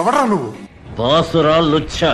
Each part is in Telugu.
ఎవరా నువ్వు బాసురా లుచ్చా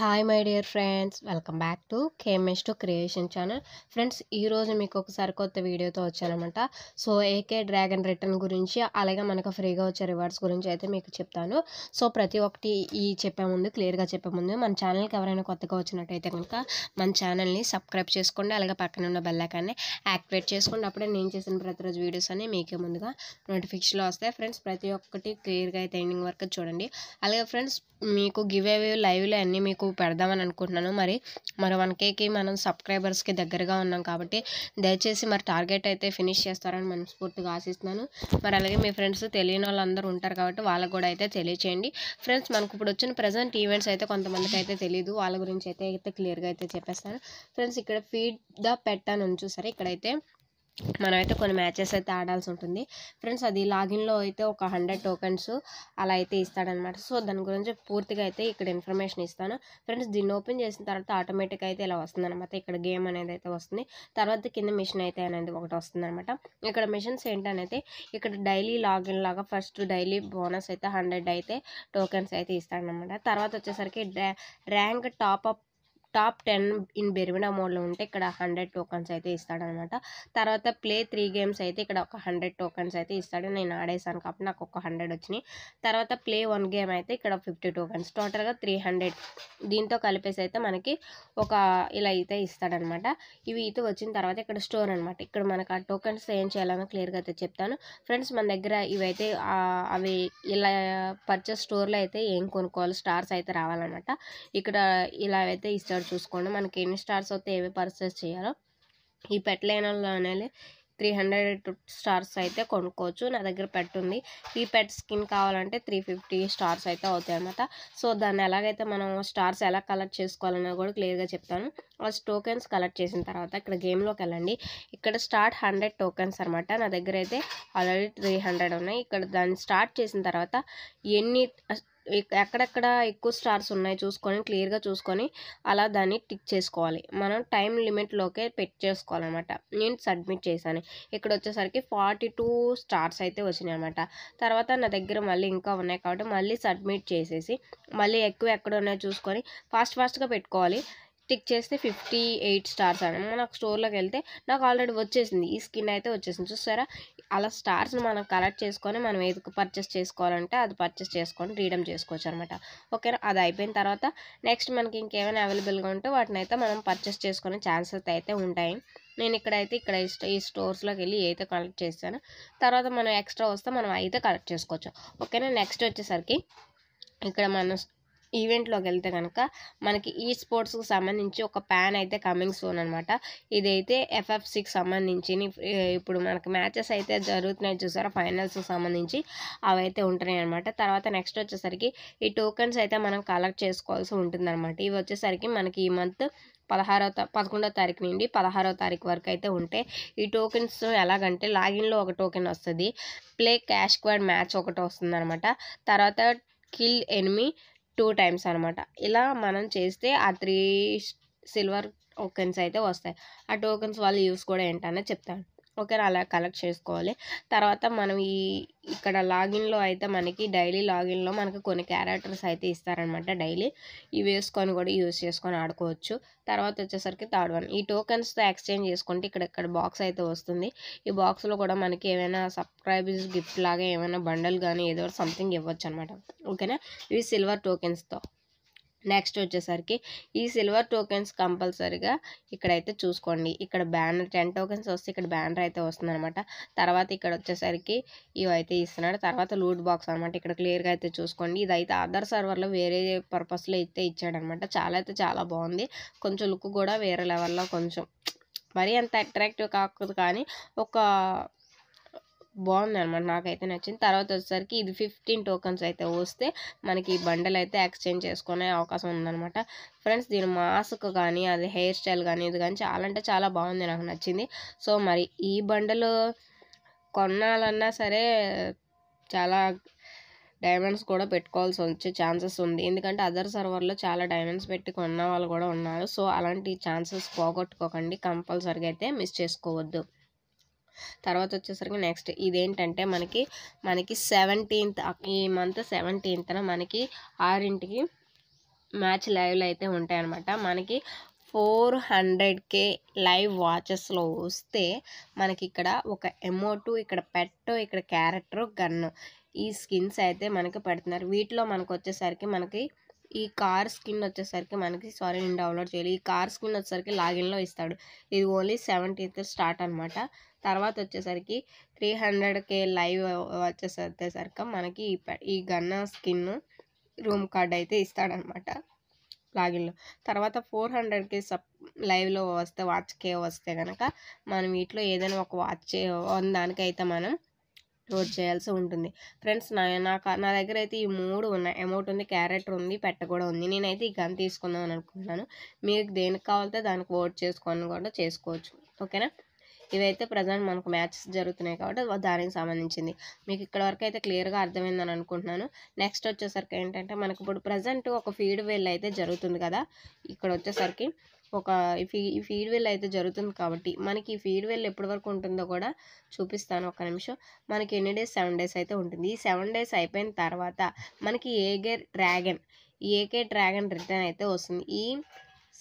hi my dear friends welcome back to KMS two creation channel friends ఈరోజు మీకు ఒకసారి కొత్త వీడియోతో వచ్చానమాట సో ఏకే డ్రాగన్ రిటర్న్ గురించి అలాగే మనకు ఫ్రీగా వచ్చే రివార్డ్స్ గురించి అయితే మీకు చెప్తాను సో ప్రతి ఒక్కటి ఈ చెప్పే ముందు క్లియర్గా చెప్పే ముందు మన ఛానల్కి ఎవరైనా కొత్తగా వచ్చినట్టయితే కనుక మన ఛానల్ని సబ్స్క్రైబ్ చేసుకోండి అలాగే పక్కన ఉన్న బెల్లైకాన్ని యాక్టివేట్ చేసుకోండి అప్పుడే నేను చేసిన ప్రతిరోజు వీడియోస్ అన్ని మీకే ముందుగా నోటిఫికేషన్లో వస్తాయి ఫ్రెండ్స్ ప్రతి ఒక్కటి క్లియర్గా అయితే ఎండింగ్ వరకు చూడండి అలాగే ఫ్రెండ్స్ మీకు గివ్ అవే లైవ్లో అన్నీ మీకు పెడదామని అనుకుంటున్నాను మరి మరి వన్ కేకి మనం సబ్స్క్రైబర్స్కి దగ్గరగా ఉన్నాం కాబట్టి దయచేసి మరి టార్గెట్ అయితే ఫినిష్ చేస్తారని మనస్ఫూర్తిగా ఆశిస్తున్నాను మరి అలాగే మీ ఫ్రెండ్స్ తెలియని వాళ్ళందరూ ఉంటారు కాబట్టి వాళ్ళకు కూడా అయితే తెలియచేయండి ఫ్రెండ్స్ మనకు ఇప్పుడు వచ్చిన ప్రజెంట్ ఈవెంట్స్ అయితే కొంతమందికి అయితే తెలియదు వాళ్ళ గురించి అయితే అయితే క్లియర్గా అయితే చెప్పేస్తాను ఫ్రెండ్స్ ఇక్కడ ఫీడ్ ద పెట్ అని చూసారా ఇక్కడైతే మనమైతే కొన్ని మ్యాచెస్ అయితే ఆడాల్సి ఉంటుంది ఫ్రెండ్స్ అది లాగిన్లో అయితే ఒక హండ్రెడ్ టోకెన్స్ అలా అయితే ఇస్తాడనమాట సో దాని గురించి పూర్తిగా అయితే ఇక్కడ ఇన్ఫర్మేషన్ ఇస్తాను ఫ్రెండ్స్ దీన్ని ఓపెన్ చేసిన తర్వాత ఆటోమేటిక్ అయితే ఇలా వస్తుందన్నమాట ఇక్కడ గేమ్ అనేది అయితే వస్తుంది తర్వాత కింద మిషన్ అయితే అనేది ఒకటి వస్తుందన్నమాట ఇక్కడ మిషన్స్ ఏంటనైతే ఇక్కడ డైలీ లాగిన్ లాగా ఫస్ట్ డైలీ బోనస్ అయితే హండ్రెడ్ అయితే టోకెన్స్ అయితే ఇస్తాడనమాట తర్వాత వచ్చేసరికి rank top up top ten in బెర్మిన్ మోడ్లో ఉంటే ఇక్కడ హండ్రెడ్ టోకన్స్ అయితే ఇస్తాడనమాట తర్వాత ప్లే త్రీ గేమ్స్ అయితే ఇక్కడ ఒక హండ్రెడ్ టోకన్స్ అయితే ఇస్తాడు నేను ఆడేసాను కాబట్టి నాకు ఒక హండ్రెడ్ వచ్చినాయి తర్వాత ప్లే వన్ గేమ్ అయితే ఇక్కడ ఫిఫ్టీ టోకన్స్ టోటల్గా త్రీ హండ్రెడ్ దీంతో కలిపేసి అయితే మనకి ఒక ఇలా అయితే ఇస్తాడనమాట ఇవి అయితే వచ్చిన తర్వాత ఇక్కడ స్టోర్ అనమాట ఇక్కడ మనకు ఆ టోకన్స్ ఏం చేయాలని క్లియర్గా అయితే చెప్తాను ఫ్రెండ్స్ మన దగ్గర ఇవైతే అవి ఇలా పర్చేస్ స్టోర్లో అయితే ఏం కొనుక్కోవాలి స్టార్స్ అయితే రావాలన్నమాట ఇక్కడ ఇలా అయితే ఇస్తాడు ఒకసారి చూసుకోండి మనకి ఎన్ని స్టార్స్ అయితే ఏవి పర్చేస్ చేయాలో ఈ అనేది త్రీ హండ్రెడ్ స్టార్స్ అయితే కొనుక్కోవచ్చు నా దగ్గర పెట్ ఉంది ఈ పెట్ స్కిన్ కావాలంటే త్రీ ఫిఫ్టీ స్టార్స్ అయితే అవుతాయి అనమాట సో దాన్ని ఎలాగైతే మనం స్టార్స్ ఎలా కలెక్ట్ చేసుకోవాలన్నా కూడా క్లియర్గా చెప్తాను ఆ టోకెన్స్ కలెక్ట్ చేసిన తర్వాత ఇక్కడ గేమ్లోకి వెళ్ళండి ఇక్కడ స్టార్ట్ హండ్రెడ్ టోకెన్స్ అనమాట నా దగ్గర అయితే ఆల్రెడీ త్రీ హండ్రెడ్ ఉన్నాయి ఇక్కడ దాన్ని స్టార్ట్ చేసిన తర్వాత ఎన్ని ఎక్కడెక్కడ ఎక్కువ స్టార్స్ ఉన్నాయి చూసుకొని క్లియర్గా చూసుకొని అలా దాన్ని టిక్ చేసుకోవాలి మనం టైం లిమిట్లోకే పెట్ చేసుకోవాలన్నమాట నేను సబ్మిట్ చేశాను ఇక్కడ వచ్చేసరికి ఫార్టీ టూ స్టార్స్ అయితే వచ్చినాయి అనమాట తర్వాత నా దగ్గర మళ్ళీ ఇంకా ఉన్నాయి కాబట్టి మళ్ళీ సబ్మిట్ చేసేసి మళ్ళీ ఎక్కువ ఎక్కడ ఉన్నాయో చూసుకొని ఫాస్ట్ ఫాస్ట్గా పెట్టుకోవాలి టిక్ చేస్తే ఫిఫ్టీ ఎయిట్ స్టార్స్ అని మనకు స్టోర్లోకి వెళ్తే నాకు ఆల్రెడీ వచ్చేసింది ఈ స్కిన్ అయితే వచ్చేసింది చూసారా అలా స్టార్స్ని మనం కలెక్ట్ చేసుకొని మనం ఏది పర్చేస్ చేసుకోవాలంటే అది పర్చేస్ చేసుకొని రీడమ్ చేసుకోవచ్చు అనమాట ఓకేనా అది అయిపోయిన తర్వాత నెక్స్ట్ మనకి ఇంకేమైనా అవైలబుల్గా ఉంటే వాటిని అయితే మనం పర్చేస్ చేసుకునే ఛాన్సెస్ అయితే ఉంటాయి నేను ఇక్కడైతే ఇక్కడ ఈ స్టోర్స్లోకి వెళ్ళి అయితే కలెక్ట్ చేశాను తర్వాత మనం ఎక్స్ట్రా వస్తే మనం అయితే కలెక్ట్ చేసుకోవచ్చు ఓకేనా నెక్స్ట్ వచ్చేసరికి ఇక్కడ మనం ఈవెంట్లోకి వెళ్తే కనుక మనకి ఈ స్పోర్ట్స్కి సంబంధించి ఒక ప్యాన్ అయితే కమింగ్ సోన్ అనమాట ఇదైతే ఎఫ్ఎఫ్ సిక్స్ సంబంధించి ఇప్పుడు మనకి మ్యాచెస్ అయితే జరుగుతున్నాయి చూసారా ఫైనల్స్కి సంబంధించి అవైతే ఉంటున్నాయి అనమాట తర్వాత నెక్స్ట్ వచ్చేసరికి ఈ టోకెన్స్ అయితే మనం కలెక్ట్ చేసుకోవాల్సి ఉంటుందన్నమాట ఇవి వచ్చేసరికి మనకి ఈ మంత్ పదహారో పదకొండో తారీఖు నుండి పదహారో తారీఖు వరకు అయితే ఉంటే ఈ టోకెన్స్ ఎలాగంటే లాగిన్లో ఒక టోకెన్ వస్తుంది ప్లే క్యాష్ క్వాడ్ మ్యాచ్ ఒకటి వస్తుంది తర్వాత కిల్ ఎనిమి టూ టైమ్స్ అనమాట ఇలా మనం చేస్తే ఆ త్రీ సిల్వర్ టోకెన్స్ అయితే వస్తాయి ఆ టోకెన్స్ వాళ్ళు యూస్ కూడా ఏంటనే చెప్తాను ఓకేనా అలా కలెక్ట్ చేసుకోవాలి తర్వాత మనం ఈ ఇక్కడ లాగిన్లో అయితే మనకి డైలీ లాగిన్లో మనకి కొన్ని క్యారెక్టర్స్ అయితే ఇస్తారనమాట డైలీ ఇవి వేసుకొని కూడా యూస్ చేసుకొని ఆడుకోవచ్చు తర్వాత వచ్చేసరికి థర్డ్ వన్ ఈ టోకెన్స్తో ఎక్స్చేంజ్ చేసుకుంటే ఇక్కడ ఇక్కడ బాక్స్ అయితే వస్తుంది ఈ బాక్స్లో కూడా మనకి ఏమైనా సబ్స్క్రైబర్స్ గిఫ్ట్ లాగా ఏమైనా బండల్ కానీ ఏదో సంథింగ్ ఇవ్వచ్చు అనమాట ఓకేనా ఇవి సిల్వర్ టోకెన్స్తో నెక్స్ట్ వచ్చేసరికి ఈ సిల్వర్ టోకెన్స్ కంపల్సరీగా ఇక్కడైతే చూసుకోండి ఇక్కడ బ్యానర్ టెన్ టోకెన్స్ వస్తే ఇక్కడ బ్యానర్ అయితే వస్తుందన్నమాట తర్వాత ఇక్కడ వచ్చేసరికి ఇవైతే ఇస్తున్నాడు తర్వాత లూట్ బాక్స్ అనమాట ఇక్కడ క్లియర్గా అయితే చూసుకోండి ఇదైతే అదర్ సర్వర్లో వేరే పర్పస్లో అయితే ఇచ్చాడనమాట చాలా అయితే చాలా బాగుంది కొంచెం లుక్ కూడా వేరే లెవెల్లో కొంచెం మరీ అంత అట్రాక్టివ్ కాకూడదు కానీ ఒక బాగుంది అనమాట నాకైతే నచ్చింది తర్వాత వచ్చేసరికి ఇది ఫిఫ్టీన్ టోకన్స్ అయితే వస్తే మనకి ఈ బండలు అయితే ఎక్స్చేంజ్ చేసుకునే అవకాశం ఉందనమాట ఫ్రెండ్స్ దీని మాస్క్ కానీ అది హెయిర్ స్టైల్ కానీ ఇది కానీ చాలా అంటే చాలా బాగుంది నాకు నచ్చింది సో మరి ఈ బండలు కొనాలన్నా సరే చాలా డైమండ్స్ కూడా పెట్టుకోవాల్సి వచ్చే ఛాన్సెస్ ఉంది ఎందుకంటే అదర్ సర్వర్లో చాలా డైమండ్స్ పెట్టి కొన్న వాళ్ళు కూడా ఉన్నారు సో అలాంటి ఛాన్సెస్ పోగొట్టుకోకండి కంపల్సరీగా అయితే మిస్ చేసుకోవద్దు తర్వాత వచ్చేసరికి నెక్స్ట్ ఇదేంటంటే మనకి మనకి సెవెంటీన్త్ ఈ మంత్ సెవెంటీన్త్న మనకి ఆరింటికి మ్యాచ్ లైవ్లు అయితే ఉంటాయన్నమాట మనకి ఫోర్ హండ్రెడ్కే లైవ్ వాచెస్లో వస్తే మనకి ఇక్కడ ఒక ఎమోటు ఇక్కడ పెట్టు ఇక్కడ క్యారెక్టరు గన్ను ఈ స్కిన్స్ అయితే మనకి పెడుతున్నారు వీటిలో మనకు వచ్చేసరికి మనకి ఈ కార్ స్కిన్ వచ్చేసరికి మనకి సారీ నేను డౌన్లోడ్ చేయాలి ఈ కార్ స్కిన్ వచ్చేసరికి లాగిన్లో ఇస్తాడు ఇది ఓన్లీ సెవెంటీన్త్ స్టార్ట్ అనమాట తర్వాత వచ్చేసరికి త్రీ హండ్రెడ్కే లైవ్ వచ్చేసరికి మనకి ఈ గన్న స్కిన్ రూమ్ కార్డ్ అయితే ఇస్తాడనమాట లాగిన్లో తర్వాత ఫోర్ హండ్రెడ్కి సప్ లైవ్లో వస్తే వాచ్కే వస్తే కనుక మనం వీటిలో ఏదైనా ఒక వాచ్ దానికైతే మనం స్టోర్ చేయాల్సి ఉంటుంది ఫ్రెండ్స్ నా నాకు నా దగ్గర అయితే ఈ మూడు ఉన్నాయి అమౌంట్ ఉంది క్యారెట్ ఉంది పెట్ట కూడా ఉంది నేనైతే ఈ గన్ తీసుకుందాం అనుకుంటున్నాను మీకు దేనికి కావాలితే దానికి ఓట్ చేసుకొని కూడా చేసుకోవచ్చు ఓకేనా ఇవైతే ప్రజెంట్ మనకు మ్యాచెస్ జరుగుతున్నాయి కాబట్టి దానికి సంబంధించింది మీకు ఇక్కడ వరకు అయితే క్లియర్గా అర్థమైందని అనుకుంటున్నాను నెక్స్ట్ వచ్చేసరికి ఏంటంటే మనకు ఇప్పుడు ప్రజెంట్ ఒక ఫీడ్ వేల్ అయితే జరుగుతుంది కదా ఇక్కడ వచ్చేసరికి ఒక ఫీ ఫీడ్ వెల్ అయితే జరుగుతుంది కాబట్టి మనకి ఈ ఫీడ్ వెల్ ఎప్పటి వరకు ఉంటుందో కూడా చూపిస్తాను ఒక నిమిషం మనకి ఎన్ని డేస్ సెవెన్ డేస్ అయితే ఉంటుంది ఈ సెవెన్ డేస్ అయిపోయిన తర్వాత మనకి AK dragon AK dragon return అయితే వస్తుంది ఈ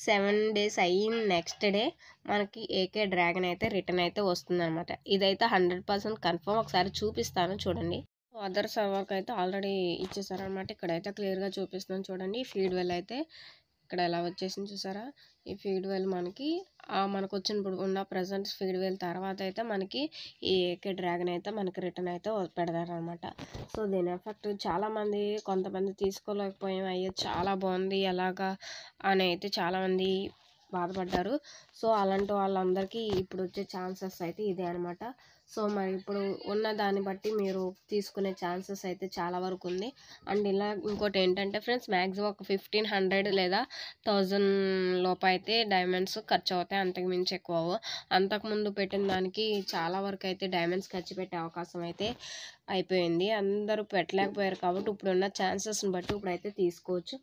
సెవెన్ డేస్ అయిన నెక్స్ట్ డే మనకి ఏకే డ్రాగన్ అయితే రిటర్న్ అయితే వస్తుంది అనమాట ఇదైతే హండ్రెడ్ పర్సెంట్ కన్ఫర్మ్ ఒకసారి చూపిస్తాను చూడండి అదర్ సర్వర్కి అయితే ఆల్రెడీ ఇచ్చేసారనమాట ఇక్కడైతే క్లియర్గా చూపిస్తాను చూడండి ఫీడ్ వెల్ అయితే ఇక్కడ ఎలా వచ్చేసింది చూసారా ఈ ఫీడ్ వేల్ మనకి మనకు వచ్చినప్పుడు ఉన్న ప్రజెంట్ ఫీడ్ వేల్ తర్వాత అయితే మనకి ఈ ఏకే డ్రాగన్ అయితే మనకి రిటర్న్ అయితే పెడతారనమాట సో దీని ఎఫెక్ట్ చాలామంది కొంతమంది తీసుకోలేకపోయాం అయ్యో చాలా బాగుంది ఎలాగా అని అయితే చాలామంది బాధపడ్డారు సో అలాంటి వాళ్ళందరికీ ఇప్పుడు వచ్చే ఛాన్సెస్ అయితే ఇదే అనమాట సో మరి ఇప్పుడు ఉన్న దాన్ని బట్టి మీరు తీసుకునే ఛాన్సెస్ అయితే చాలా వరకు ఉంది అండ్ ఇలా ఇంకోటి ఏంటంటే ఫ్రెండ్స్ మ్యాక్సిమం ఒక ఫిఫ్టీన్ హండ్రెడ్ లేదా థౌజండ్ లోప అయితే డైమండ్స్ ఖర్చు అవుతాయి అంతకుమించి ఎక్కువ అంతకుముందు పెట్టిన దానికి చాలా వరకు అయితే డైమండ్స్ ఖర్చు పెట్టే అవకాశం అయితే అయిపోయింది అందరూ పెట్టలేకపోయారు కాబట్టి ఇప్పుడున్న ఛాన్సెస్ని బట్టి ఇప్పుడైతే తీసుకోవచ్చు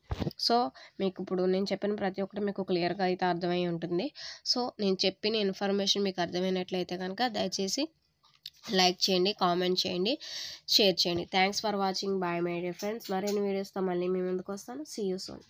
సో మీకు ఇప్పుడు నేను చెప్పిన ప్రతి ఒక్కటి మీకు క్లియర్గా అయితే అర్థమై ఉంటుంది సో నేను చెప్పిన ఇన్ఫర్మేషన్ మీకు అర్థమైనట్లయితే కనుక దయచేసి లైక్ చేయండి కామెంట్ చేయండి షేర్ చేయండి thanks for watching bye my dear friends మరిన్ని వీడియోస్తో మళ్ళీ మీ ముందుకు వస్తాను సీ యూ సోన్